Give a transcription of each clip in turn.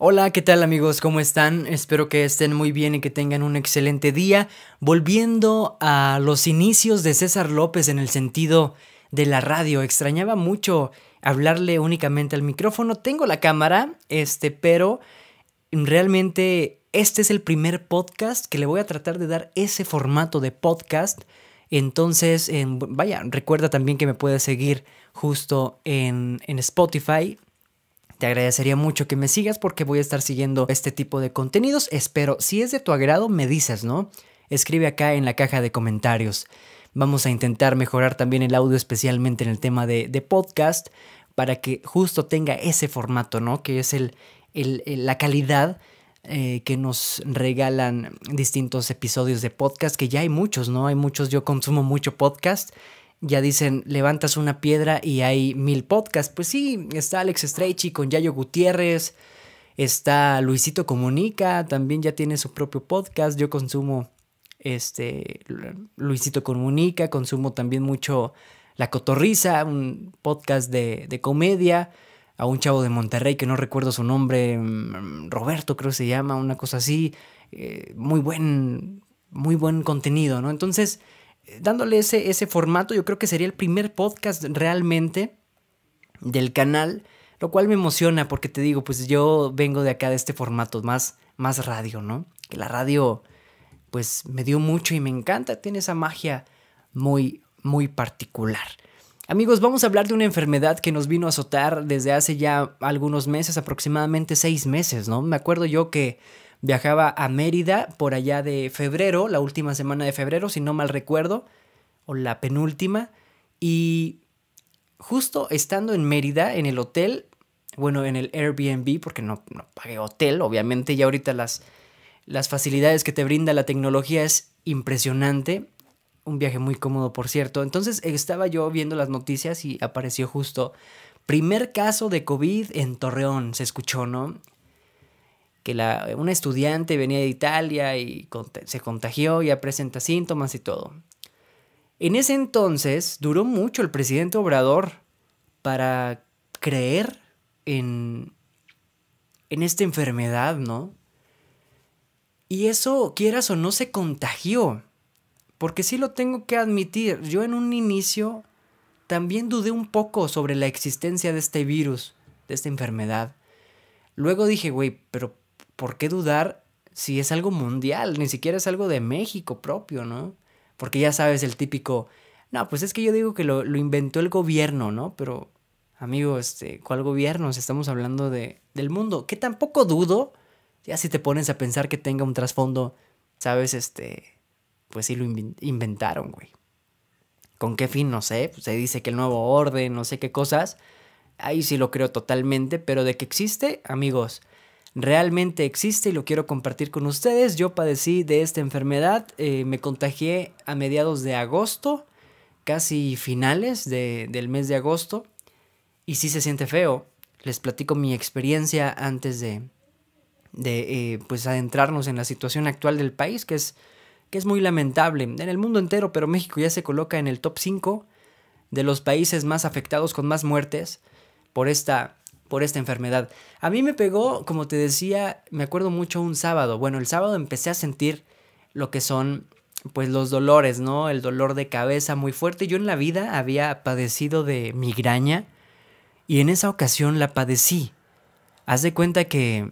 Hola, ¿qué tal amigos? ¿Cómo están? Espero que estén muy bien y que tengan un excelente día. Volviendo a los inicios de César López en el sentido de la radio, extrañaba mucho hablarle únicamente al micrófono. Tengo la cámara, este, pero realmente este es el primer podcast que le voy a tratar de dar ese formato de podcast. Entonces, vaya, recuerda también que me puedes seguir justo en, en Spotify te agradecería mucho que me sigas porque voy a estar siguiendo este tipo de contenidos. Espero, si es de tu agrado, me dices, ¿no? Escribe acá en la caja de comentarios. Vamos a intentar mejorar también el audio, especialmente en el tema de, podcast, para que justo tenga ese formato, ¿no? Que es el, la calidad eh, que nos regalan distintos episodios de podcast, que ya hay muchos, ¿no? Hay muchos, yo consumo mucho podcast ya dicen, levantas una piedra y hay mil podcasts. Pues sí, está Alex Streichi con Yayo Gutiérrez, está Luisito Comunica, también ya tiene su propio podcast. Yo consumo este Luisito Comunica, consumo también mucho La Cotorriza, un podcast de, comedia, a un chavo de Monterrey que no recuerdo su nombre, mm, Roberto creo que se llama, una cosa así, eh, muy buen, muy buen contenido, ¿no? Entonces, dándole ese, ese formato, yo creo que sería el primer podcast realmente del canal, lo cual me emociona porque te digo, pues yo vengo de acá, de este formato, más, más radio, ¿no? Que la radio, pues me dio mucho y me encanta, tiene esa magia muy, muy particular. Amigos, vamos a hablar de una enfermedad que nos vino a azotar desde hace ya algunos meses, aproximadamente seis meses, ¿no? Me acuerdo yo que viajaba a Mérida por allá de febrero, la última semana de febrero, si no mal recuerdo, o la penúltima, y justo estando en Mérida, en el hotel, bueno, en el Airbnb, porque no, pagué hotel, obviamente, y ahorita las, las facilidades que te brinda la tecnología es impresionante. Un viaje muy cómodo, por cierto. Entonces estaba yo viendo las noticias y apareció justo primer caso de COVID en Torreón, se escuchó, ¿no? que una estudiante venía de Italia y se contagió, ya presenta síntomas y todo. En ese entonces duró mucho el presidente Obrador para creer en, en esta enfermedad, ¿no? Y eso, quieras o no, se contagió. Porque sí lo tengo que admitir, yo en un inicio también dudé un poco sobre la existencia de este virus, de esta enfermedad. Luego dije, güey, pero ¿por qué dudar si es algo mundial? Ni siquiera es algo de México propio, ¿no? Porque ya sabes el típico, no, pues es que yo digo que lo, inventó el gobierno, ¿no? Pero, amigo, este, ¿cuál gobierno? Si estamos hablando del mundo, que tampoco dudo, ya si te pones a pensar que tenga un trasfondo, sabes, este, pues sí lo inventaron, güey. ¿Con qué fin? No sé, pues se dice que el nuevo orden, no sé qué cosas. Ahí sí lo creo totalmente, pero de que existe, amigos, realmente existe y lo quiero compartir con ustedes. Yo padecí de esta enfermedad, eh, me contagié a mediados de agosto, casi finales del mes de agosto, y sí se siente feo. Les platico mi experiencia antes de, de eh, pues adentrarnos en la situación actual del país, que es, que es muy lamentable en el mundo entero, pero México ya se coloca en el top 5 de los países más afectados con más muertes por esta por esta enfermedad. A mí me pegó, como te decía, me acuerdo mucho un sábado. Bueno, el sábado empecé a sentir lo que son pues los dolores, ¿no? El dolor de cabeza muy fuerte. Yo en la vida había padecido de migraña y en esa ocasión la padecí. Haz de cuenta que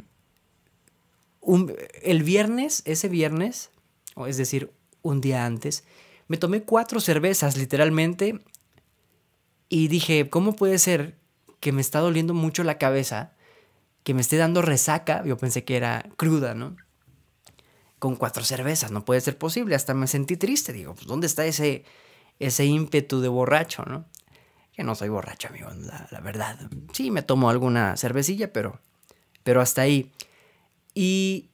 el viernes, ese viernes, o es decir, un día antes, me tomé cuatro cervezas literalmente y dije, ¿cómo puede ser que me está doliendo mucho la cabeza, que me esté dando resaca, yo pensé que era cruda, ¿no? Con cuatro cervezas, no puede ser posible, hasta me sentí triste, digo, pues ¿dónde está ese, ese ímpetu de borracho, ¿no? Que no soy borracho, amigo, la, la verdad. Sí, me tomo alguna cervecilla, pero, pero hasta ahí. Y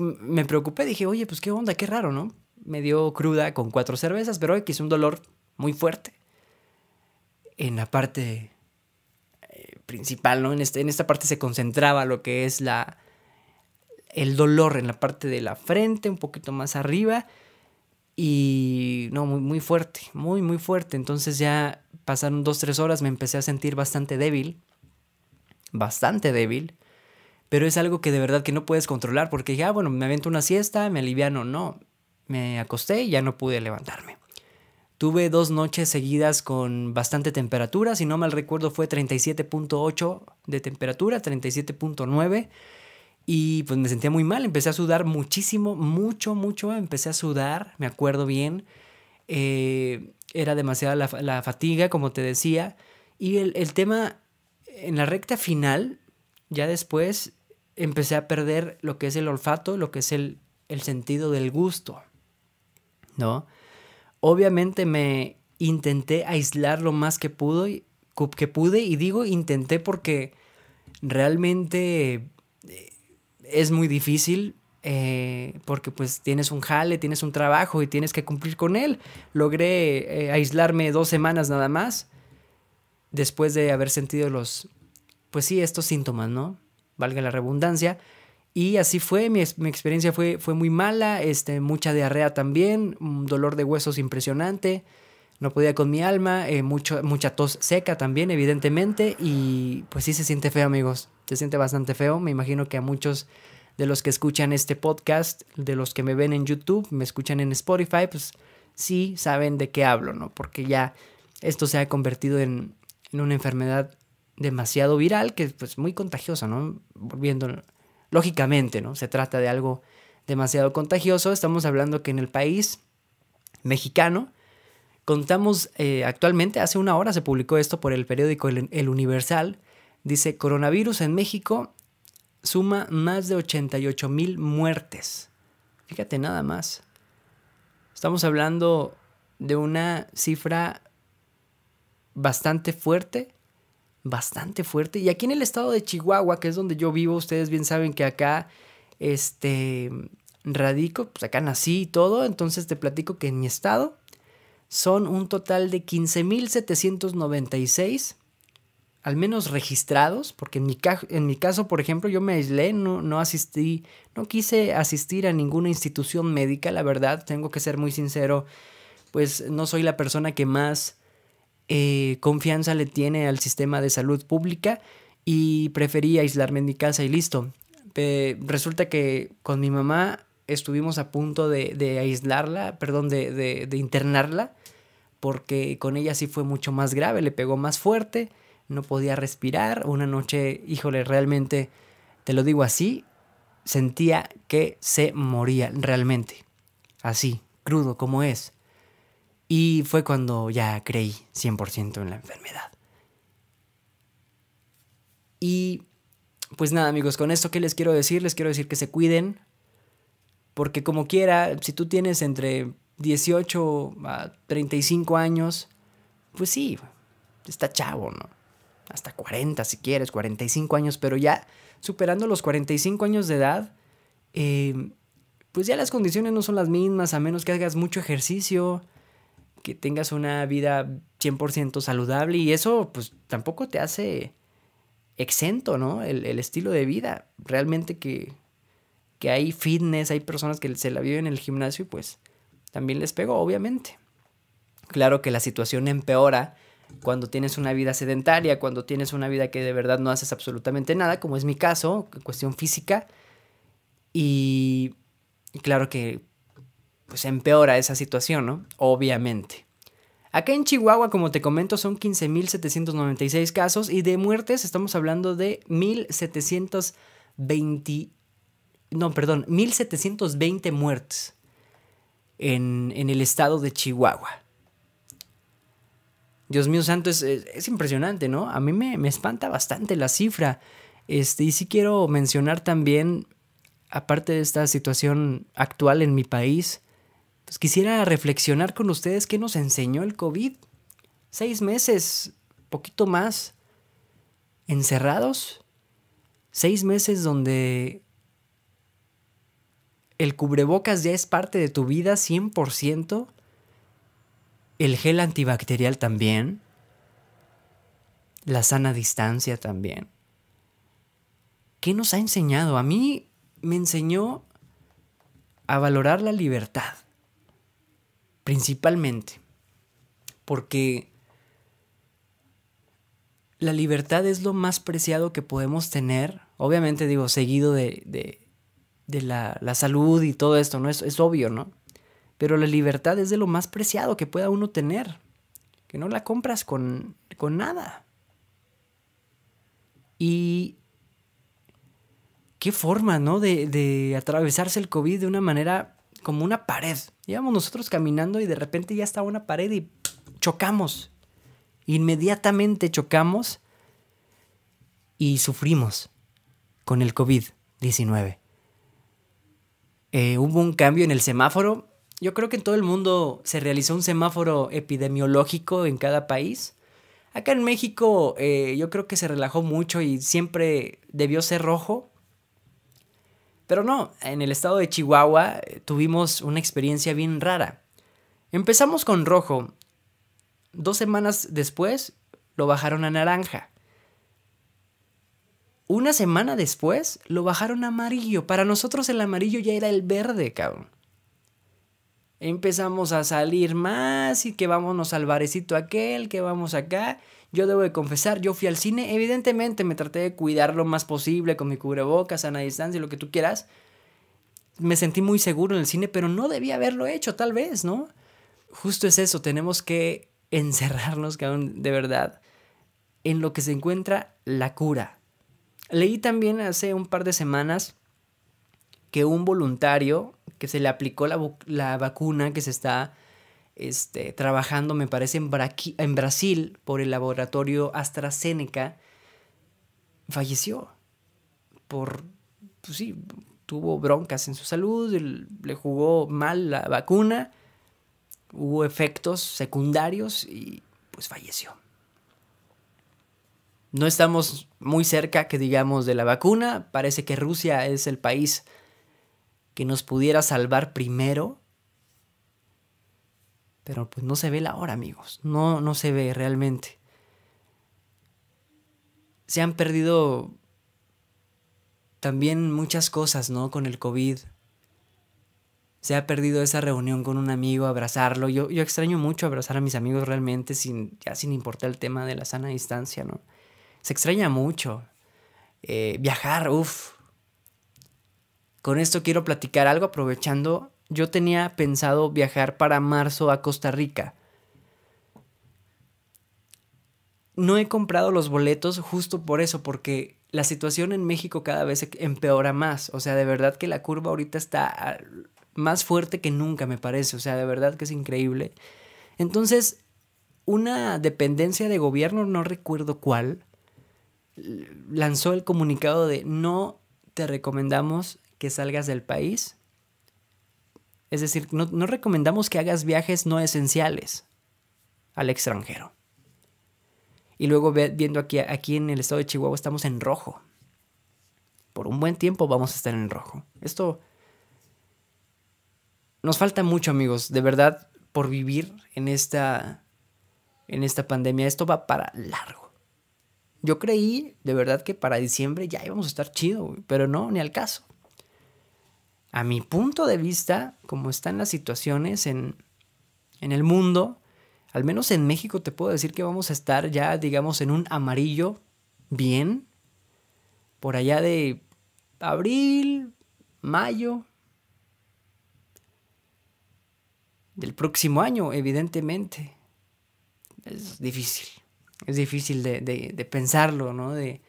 me preocupé, dije, oye, pues qué onda, qué raro, ¿no? Me dio cruda con cuatro cervezas, pero hoy quise un dolor muy fuerte en la parte principal, ¿no? En, este, en esta parte se concentraba lo que es la, el dolor en la parte de la frente, un poquito más arriba. Y no, muy, muy fuerte, muy, muy fuerte. Entonces ya pasaron dos, tres horas, me empecé a sentir bastante débil, bastante débil. Pero es algo que de verdad que no puedes controlar porque dije, ah, bueno, me avento una siesta, me aliviano. No, me acosté y ya no pude levantarme. Tuve dos noches seguidas con bastante temperatura, si no mal recuerdo fue 37.8 de temperatura, 37.9 y pues me sentía muy mal, empecé a sudar muchísimo, mucho, mucho, empecé a sudar, me acuerdo bien, eh, era demasiada la, fatiga, como te decía, y el, tema en la recta final, ya después empecé a perder lo que es el olfato, lo que es el, el sentido del gusto, ¿no? obviamente me intenté aislar lo más que, que pude y digo intenté porque realmente eh, es muy difícil eh, porque pues tienes un jale, tienes un trabajo y tienes que cumplir con él. Logré eh, aislarme dos semanas nada más después de haber sentido los, pues sí, estos síntomas, ¿no? Valga la redundancia. Y así fue, mi, experiencia fue, fue muy mala, este, mucha diarrea también, un dolor de huesos impresionante, no podía con mi alma, eh, mucho, mucha tos seca también, evidentemente, y pues sí se siente feo, amigos, se siente bastante feo, me imagino que a muchos de los que escuchan este podcast, de los que me ven en YouTube, me escuchan en Spotify, pues sí saben de qué hablo, ¿no? Porque ya esto se ha convertido en, una enfermedad demasiado viral, que es pues, muy contagiosa, ¿no? Volviendo Lógicamente, ¿no? Se trata de algo demasiado contagioso. Estamos hablando que en el país mexicano contamos eh, actualmente, hace una hora se publicó esto por el periódico el, el Universal, dice coronavirus en México suma más de 88 mil muertes. Fíjate nada más. Estamos hablando de una cifra bastante fuerte bastante fuerte. Y aquí en el estado de Chihuahua, que es donde yo vivo, ustedes bien saben que acá, este, radico, pues acá nací y todo, entonces te platico que en mi estado son un total de 15.796, al menos registrados, porque en mi, en mi, caso, por ejemplo, yo me aislé, no, no asistí, no quise asistir a ninguna institución médica, la verdad, tengo que ser muy sincero, pues no soy la persona que más eh, confianza le tiene al sistema de salud pública y preferí aislarme en mi casa y listo. resulta que con mi mamá estuvimos a punto de, aislarla, perdón, de, de, internarla, porque con ella sí fue mucho más grave, le pegó más fuerte, no podía respirar. Una noche, híjole, realmente, te lo digo así, sentía que se moría, realmente. Así, crudo como es. Y fue cuando ya creí 100% en la enfermedad. Y pues nada amigos, con esto que les quiero decir, les quiero decir que se cuiden, porque como quiera, si tú tienes entre 18 a 35 años, pues sí, está chavo, ¿no? Hasta 40 si quieres, 45 años, pero ya superando los 45 años de edad, eh, pues ya las condiciones no son las mismas, a menos que hagas mucho ejercicio, que tengas una vida 100% saludable y eso pues tampoco te hace exento, ¿no? El, estilo de vida. Realmente que, hay fitness, hay personas que se la viven en el gimnasio y pues también les pegó, obviamente. Claro que la situación empeora cuando tienes una vida sedentaria, cuando tienes una vida que de verdad no haces absolutamente nada, como es mi caso, cuestión física. Y claro que pues empeora esa situación, ¿no? Obviamente. Acá en Chihuahua, como te comento, son 15.796 casos y de muertes estamos hablando de 1.720... No, perdón, 1.720 muertes en, el estado de Chihuahua. Dios mío santo, es, impresionante, ¿no? A mí me, espanta bastante la cifra. Este, y sí quiero mencionar también, aparte de esta situación actual en mi país, pues, quisiera reflexionar con ustedes qué nos enseñó el COVID. Seis meses, poquito más, encerrados. Seis meses donde el cubrebocas ya es parte de tu vida 100%. El gel antibacterial también. La sana distancia también. ¿Qué nos ha enseñado? A mí me enseñó a valorar la libertad principalmente porque la libertad es lo más preciado que podemos tener, obviamente digo, seguido de, la, salud y todo esto, ¿no? Es, obvio, ¿no? Pero la libertad es de lo más preciado que pueda uno tener, que no la compras con, con nada. Y qué forma, ¿no? De, de atravesarse el COVID de una manera como una pared. Íbamos nosotros caminando y de repente ya estaba una pared y chocamos. Inmediatamente chocamos y sufrimos con el COVID-19. Eh, hubo un cambio en el semáforo. Yo creo que en todo el mundo se realizó un semáforo epidemiológico en cada país. Acá en México eh, yo creo que se relajó mucho y siempre debió ser rojo pero no, en el estado de Chihuahua eh, tuvimos una experiencia bien rara. Empezamos con rojo. Dos semanas después lo bajaron a naranja. Una semana después lo bajaron a amarillo. Para nosotros el amarillo ya era el verde, cabrón. Empezamos a salir más y que vámonos al barecito aquel, que vamos acá. Yo debo de confesar, yo fui al cine, evidentemente me traté de cuidar lo más posible con mi cubrebocas, a sana distancia, lo que tú quieras. Me sentí muy seguro en el cine, pero no debía haberlo hecho, tal vez, ¿no? Justo es eso, tenemos que encerrarnos, de verdad, en lo que se encuentra la cura. Leí también hace un par de semanas que un voluntario que se le aplicó la vacuna que se está este, trabajando, me parece, en, Brasil por el laboratorio AstraZeneca, falleció por, pues sí, tuvo broncas en su salud, le jugó mal la vacuna, hubo efectos secundarios y pues falleció. No estamos muy cerca, que digamos, de la vacuna. Parece que Rusia es el país que nos pudiera salvar primero pero pues no se ve la hora, amigos. No, no se ve realmente. Se han perdido también muchas cosas, ¿no? Con el COVID. Se ha perdido esa reunión con un amigo, abrazarlo. Yo, yo extraño mucho abrazar a mis amigos realmente, sin, ya sin importar el tema de la sana distancia, ¿no? Se extraña mucho. Eh, viajar, uff. Con esto quiero platicar algo aprovechando yo tenía pensado viajar para marzo a Costa Rica. No he comprado los boletos justo por eso, porque la situación en México cada vez empeora más. O sea, de verdad que la curva ahorita está más fuerte que nunca, me parece. O sea, de verdad que es increíble. Entonces, una dependencia de gobierno, no recuerdo cuál, lanzó el comunicado de no te recomendamos que salgas del país es decir, no, recomendamos que hagas viajes no esenciales al extranjero. Y luego viendo aquí, aquí en el estado de Chihuahua estamos en rojo. Por un buen tiempo vamos a estar en rojo. Esto nos falta mucho, amigos, de verdad, por vivir en esta, en esta pandemia. Esto va para largo. Yo creí, de verdad, que para diciembre ya íbamos a estar chido, pero no, ni al caso a mi punto de vista, como están las situaciones en, el mundo, al menos en México te puedo decir que vamos a estar ya, digamos, en un amarillo bien, por allá de abril, mayo del próximo año, evidentemente. Es difícil, es difícil de, de pensarlo, ¿no? De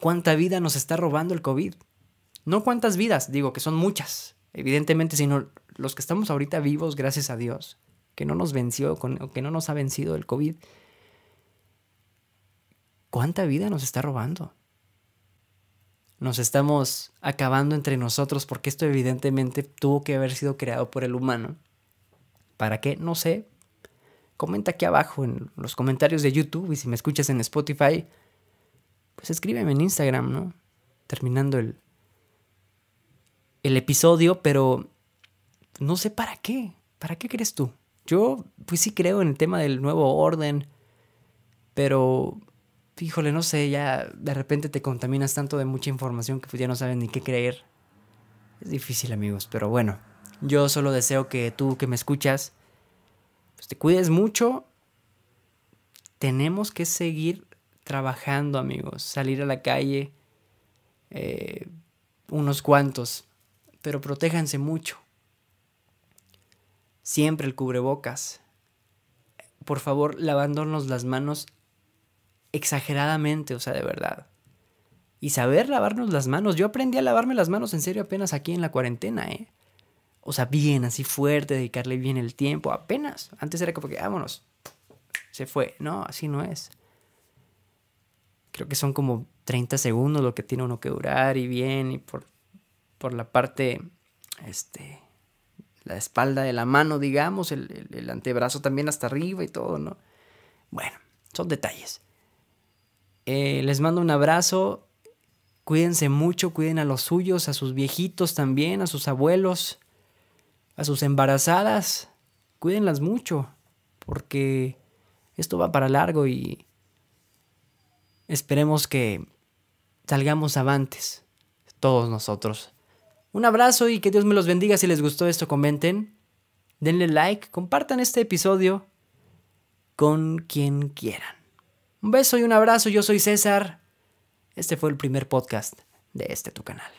cuánta vida nos está robando el COVID. No cuántas vidas, digo que son muchas, evidentemente, sino los que estamos ahorita vivos, gracias a Dios, que no nos venció, o que no nos ha vencido el COVID. ¿Cuánta vida nos está robando? Nos estamos acabando entre nosotros porque esto evidentemente tuvo que haber sido creado por el humano. ¿Para qué? No sé. Comenta aquí abajo en los comentarios de YouTube y si me escuchas en Spotify, pues escríbeme en Instagram, ¿no? Terminando el, el episodio, pero no sé para qué. ¿Para qué crees tú? Yo, pues sí creo en el tema del nuevo orden, pero, híjole, no sé, ya de repente te contaminas tanto de mucha información que pues ya no sabes ni qué creer. Es difícil, amigos, pero bueno, yo solo deseo que tú que me escuchas, pues, te cuides mucho. Tenemos que seguir trabajando, amigos, salir a la calle, eh, unos cuantos, pero protéjanse mucho. Siempre el cubrebocas. Por favor, lavándonos las manos exageradamente, o sea, de verdad. Y saber lavarnos las manos. Yo aprendí a lavarme las manos en serio apenas aquí en la cuarentena, ¿eh? O sea, bien, así fuerte, dedicarle bien el tiempo, apenas. Antes era como que, vámonos, se fue. No, así no es. Creo que son como 30 segundos lo que tiene uno que durar y bien, y por por la parte, este, la espalda de la mano, digamos, el, antebrazo también hasta arriba y todo, ¿no? Bueno, son detalles. Eh, les mando un abrazo. Cuídense mucho, cuiden a los suyos, a sus viejitos también, a sus abuelos, a sus embarazadas. Cuídenlas mucho, porque esto va para largo y esperemos que salgamos avantes, todos nosotros. Un abrazo y que Dios me los bendiga. Si les gustó esto, comenten, denle like, compartan este episodio con quien quieran. Un beso y un abrazo. Yo soy César. Este fue el primer podcast de este tu canal.